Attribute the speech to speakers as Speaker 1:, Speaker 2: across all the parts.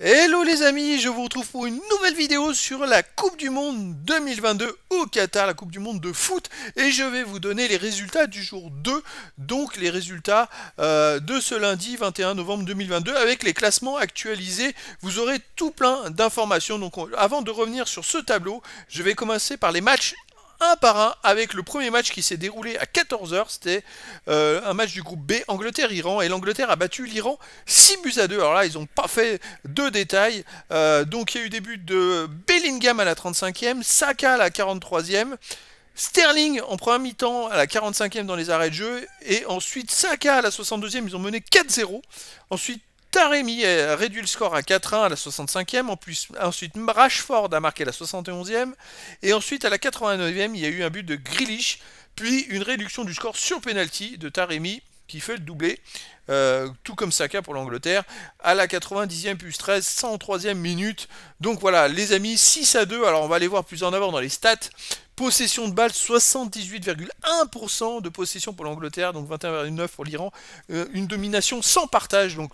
Speaker 1: Hello les amis, je vous retrouve pour une nouvelle vidéo sur la Coupe du Monde 2022 au Qatar, la Coupe du Monde de foot, et je vais vous donner les résultats du jour 2, donc les résultats euh, de ce lundi 21 novembre 2022 avec les classements actualisés. Vous aurez tout plein d'informations, donc avant de revenir sur ce tableau, je vais commencer par les matchs un par un avec le premier match qui s'est déroulé à 14h. C'était euh, un match du groupe B, Angleterre-Iran. Et l'Angleterre a battu l'Iran 6 buts à 2. Alors là, ils n'ont pas fait de détails. Euh, donc il y a eu des buts de Bellingham à la 35e, Saka à la 43e. Sterling en première mi-temps à la 45e dans les arrêts de jeu et ensuite Saka à la 62e, ils ont mené 4-0. Ensuite Taremi a réduit le score à 4-1 à la 65e. En plus, ensuite, Rashford a marqué la 71e. Et ensuite, à la 89e, il y a eu un but de Grealish, puis une réduction du score sur penalty de Taremi qui fait le doublé, euh, tout comme Saka pour l'Angleterre, à la 90e plus 13, 103e minute. Donc voilà, les amis, 6 à 2. Alors on va aller voir plus en avant dans les stats, Possession de balle, 78,1% de possession pour l'Angleterre, donc 21,9% pour l'Iran. Euh, une domination sans partage, donc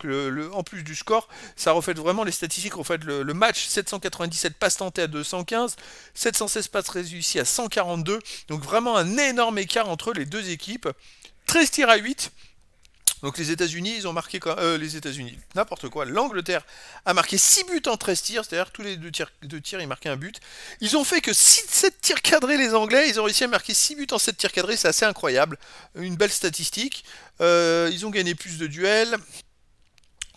Speaker 1: en plus du score, ça refait vraiment les statistiques, refait le, le match. 797 passes tentées à 215, 716 passes réussies à 142, donc vraiment un énorme écart entre les deux équipes. 13 tirs à 8, donc les États-Unis, ils ont marqué quand euh, les États-Unis, n'importe quoi. L'Angleterre a marqué 6 buts en 13 tirs, c'est-à-dire tous les deux tirs, tirs, ils marquaient un but. Ils ont fait que 6, 7 tirs cadrés les Anglais, ils ont réussi à marquer 6 buts en 7 tirs cadrés, c'est assez incroyable. Une belle statistique. Euh, ils ont gagné plus de duels.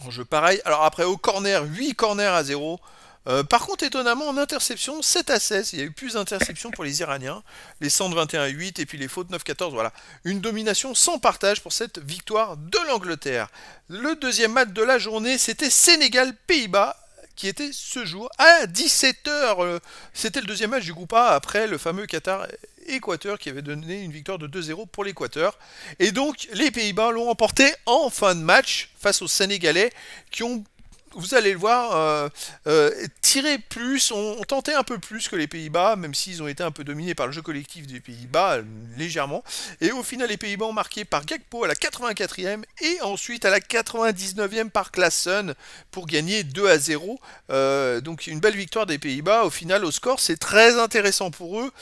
Speaker 1: En jeu pareil. Alors après au corner, 8 corners à 0. Euh, par contre, étonnamment, en interception, 7 à 16, il y a eu plus d'interceptions pour les Iraniens, les 121 à 8 et puis les fautes 9-14, voilà. Une domination sans partage pour cette victoire de l'Angleterre. Le deuxième match de la journée, c'était Sénégal-Pays-Bas, qui était ce jour à 17h. Euh, c'était le deuxième match du groupe A après le fameux Qatar Équateur qui avait donné une victoire de 2-0 pour l'Équateur. Et donc les Pays-Bas l'ont emporté en fin de match face aux Sénégalais qui ont vous allez le voir, euh, euh, tirer plus, ont, tenté un peu plus que les Pays-Bas, même s'ils ont été un peu dominés par le jeu collectif des Pays-Bas, euh, légèrement. Et au final, les Pays-Bas ont marqué par Gagpo à la 84e et ensuite à la 99e par Klassen pour gagner 2 à 0. donc une belle victoire des Pays-Bas. Au final, au score, c'est très intéressant pour eux.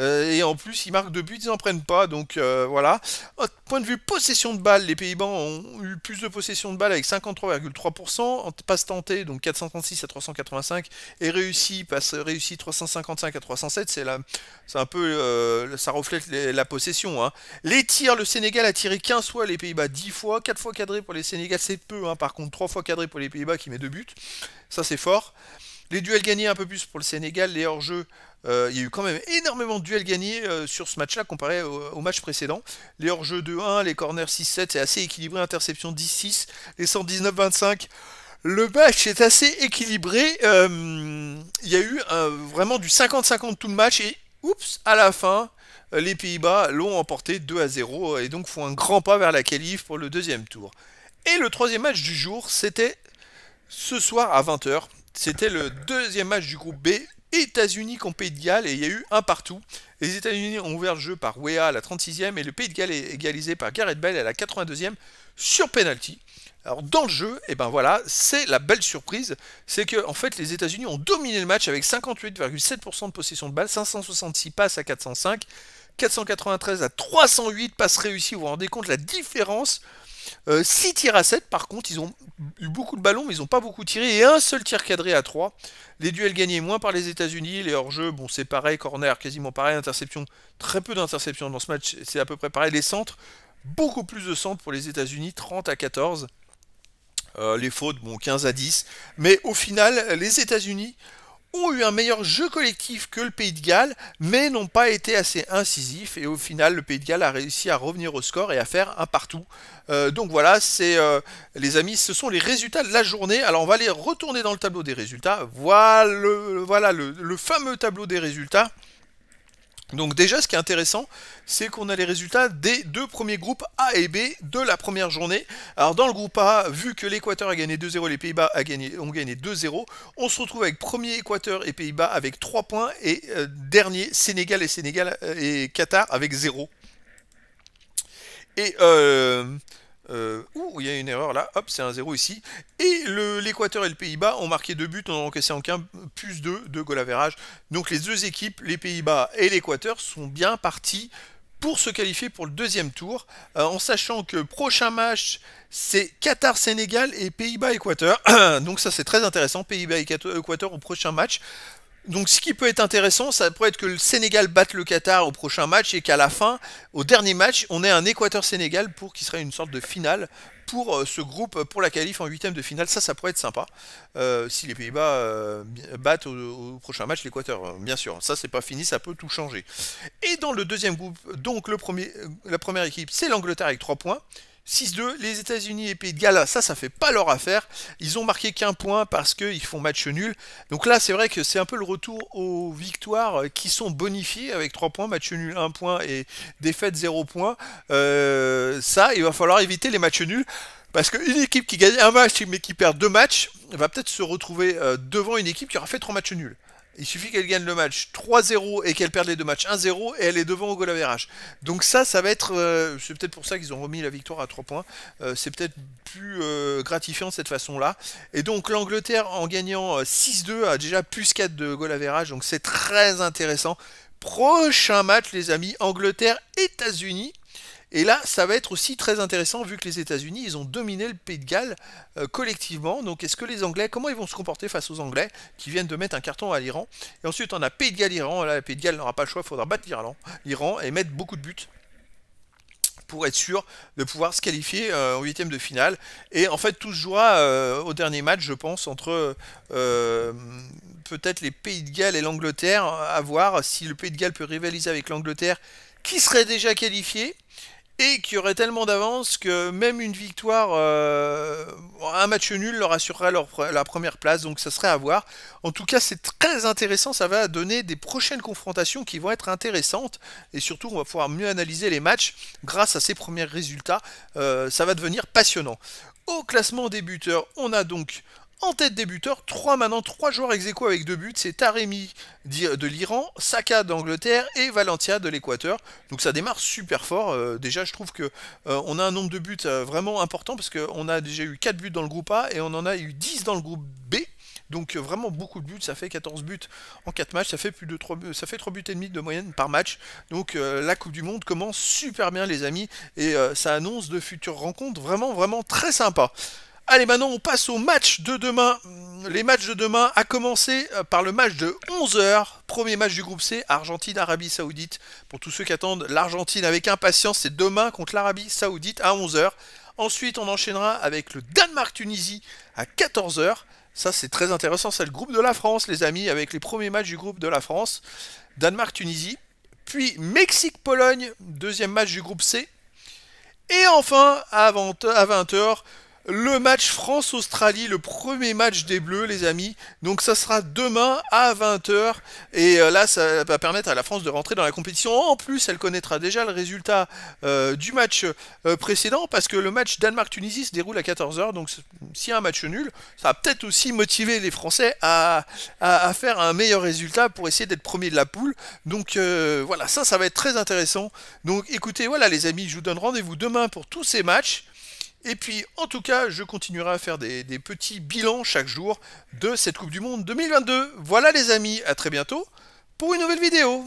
Speaker 1: et en plus, ils marquent deux buts, ils n'en prennent pas. Donc voilà. Point de vue possession de balles, les Pays-Bas ont eu plus de possession de balles avec 53,3%, passe tentée, donc 436 à 385, et réussi, passe réussi 355 à 307, c'est un peu, euh, ça reflète la possession. Hein. Les tirs, le Sénégal a tiré 15 fois, les Pays-Bas 10 fois, 4 fois cadré pour les Sénégal, c'est peu, hein. par contre 3 fois cadré pour les Pays-Bas qui met 2 buts, ça c'est fort. Les duels gagnés un peu plus pour le Sénégal, les hors-jeux, euh, il y a eu quand même énormément de duels gagnés euh, sur ce match-là comparé au, match précédent. Les hors-jeux 2-1, les corners 6-7, c'est assez équilibré, interception 10-6, les 119-25. Le match est assez équilibré. Euh, il y a eu vraiment du 50-50 tout le match et oups, à la fin, les Pays-Bas l'ont emporté 2 à 0 et donc font un grand pas vers la qualif pour le deuxième tour. Et le troisième match du jour, c'était ce soir à 20h c'était le deuxième match du groupe B, États-Unis contre Pays de Galles, et il y a eu un partout. Les États-Unis ont ouvert le jeu par Wea à la 36e, et le Pays de Galles est égalisé par Gareth Bell à la 82e sur penalty. Alors dans le jeu, et eh ben voilà, c'est la belle surprise, c'est que en fait les États-Unis ont dominé le match avec 58,7% de possession de balle, 566 passes à 405, 493 à 308 passes réussies. Vous vous rendez compte la différence 6 euh, tirs à 7, par contre, ils ont eu beaucoup de ballons, mais ils n'ont pas beaucoup tiré, et un seul tir cadré à 3. Les duels gagnés moins par les États-Unis, les hors-jeux, bon, c'est pareil, corner, quasiment pareil, interception, très peu d'interceptions dans ce match, c'est à peu près pareil. Les centres, beaucoup plus de centres pour les États-Unis, 30 à 14. Euh, les fautes, bon, 15 à 10. Mais au final, les États-Unis ont eu un meilleur jeu collectif que le Pays de Galles, mais n'ont pas été assez incisifs. Et au final, le Pays de Galles a réussi à revenir au score et à faire un partout. Euh, donc voilà, c'est euh, les amis, ce sont les résultats de la journée. Alors on va aller retourner dans le tableau des résultats. Voilà, voilà le fameux tableau des résultats. Donc déjà, ce qui est intéressant, c'est qu'on a les résultats des deux premiers groupes A et B de la première journée. Alors dans le groupe A, vu que l'Équateur a gagné 2-0, les Pays-Bas ont gagné 2-0, on se retrouve avec premier Équateur et Pays-Bas avec 3 points et euh, dernier Sénégal et Sénégal euh, et Qatar avec 0. Et euh, euh, ouh, il y a une erreur là, hop, c'est un 0 ici. Et l'Équateur et le Pays-Bas ont marqué deux buts en encaissé en plus 2 de goal Donc les deux équipes, les Pays-Bas et l'Équateur, sont bien partis pour se qualifier pour le deuxième tour, euh, en sachant que prochain match, c'est Qatar-Sénégal et Pays-Bas-Équateur. Donc ça c'est très intéressant, Pays-Bas-Équateur au prochain match. Donc ce qui peut être intéressant, ça pourrait être que le Sénégal batte le Qatar au prochain match et qu'à la fin, au dernier match, on ait un Équateur-Sénégal pour qu'il serait une sorte de finale pour euh, ce groupe euh, pour la qualif en huitième de finale. Ça, ça pourrait être sympa euh, si les Pays-Bas battent au, prochain match l'Équateur, bien sûr. Ça, c'est pas fini, ça peut tout changer. Et dans le deuxième groupe, donc le premier, la première équipe, c'est l'Angleterre avec 3 points. 6-2, les États-Unis et Pays de Galles, ça, ça fait pas leur affaire. Ils ont marqué qu'un point parce qu'ils font match nul. Donc là, c'est vrai que c'est un peu le retour aux victoires qui sont bonifiées avec 3 points, match nul 1 point et défaite 0 point. Euh, ça, il va falloir éviter les matchs nuls. Parce qu'une équipe qui gagne un match mais qui perd deux matchs va peut-être se retrouver euh, devant une équipe qui aura fait trois matchs nuls. Il suffit qu'elle gagne le match 3-0 et qu'elle perde les deux matchs 1-0 et elle est devant au goal average. Donc ça, ça va être... Euh, c'est peut-être pour ça qu'ils ont remis la victoire à 3 points. Euh, c'est peut-être plus euh, gratifiant de cette façon-là. Et donc l'Angleterre, en gagnant 6-2, a déjà plus 4 de goal average. Donc c'est très intéressant. Prochain match, les amis, Angleterre-États-Unis. Et là, ça va être aussi très intéressant vu que les États-Unis, ils ont dominé le pays de Galles euh, collectivement. Donc, est-ce que les Anglais, comment ils vont se comporter face aux Anglais qui viennent de mettre un carton à l'Iran Et ensuite, on a pays de Galles-Iran. Là, le pays de Galles n'aura pas le choix, il faudra battre l'Iran et mettre beaucoup de buts pour être sûr de pouvoir se qualifier euh, en huitième de finale. Et en fait, tout se jouera euh, au dernier match, je pense, entre peut-être les Pays de Galles et l'Angleterre, à voir si le Pays de Galles peut rivaliser avec l'Angleterre, qui serait déjà qualifié, et qui aurait tellement d'avance que même une victoire, euh, un match nul leur assurerait la première place, donc ça serait à voir. En tout cas, c'est très intéressant, ça va donner des prochaines confrontations qui vont être intéressantes, et surtout on va pouvoir mieux analyser les matchs grâce à ces premiers résultats, euh, ça va devenir passionnant. Au classement des buteurs, on a donc en tête des buteurs, 3 maintenant, 3 joueurs ex avec 2 buts, c'est Taremi de l'Iran, Saka d'Angleterre et Valentia de l'Équateur. Donc ça démarre super fort. Euh, déjà, je trouve que euh, on a un nombre de buts euh, vraiment important parce qu'on a déjà eu 4 buts dans le groupe A et on en a eu 10 dans le groupe B. Donc vraiment beaucoup de buts, ça fait 14 buts en 4 matchs, ça fait plus de 3 buts, ça fait 3 buts et demi de moyenne par match. Donc la Coupe du monde commence super bien les amis et ça annonce de futures rencontres vraiment vraiment très sympas. Allez, maintenant on passe au match de demain. Les matchs de demain, à commencer euh, par le match de 11h, premier match du groupe C, Argentine-Arabie Saoudite. Pour tous ceux qui attendent l'Argentine avec impatience, c'est demain contre l'Arabie Saoudite à 11h. Ensuite, on enchaînera avec le Danemark-Tunisie à 14h. Ça, c'est très intéressant. C'est le groupe de la France, les amis, avec les premiers matchs du groupe de la France. Danemark-Tunisie. Puis Mexique-Pologne, deuxième match du groupe C. Et enfin, à 20h, le match France-Australie, le premier match des Bleus, les amis. Donc ça sera demain à 20h. Et euh, là, ça va permettre à la France de rentrer dans la compétition. En plus, elle connaîtra déjà le résultat euh, du match euh, précédent, parce que le match Danemark-Tunisie se déroule à 14h. Donc s'il y a un match nul, ça va peut-être aussi motiver les Français à, faire un meilleur résultat pour essayer d'être premier de la poule. Donc voilà, ça, ça va être très intéressant. Donc écoutez, voilà les amis, je vous donne rendez-vous demain pour tous ces matchs. Et puis, en tout cas, je continuerai à faire des, petits bilans chaque jour de cette Coupe du Monde 2022. Voilà les amis, à très bientôt pour une nouvelle vidéo.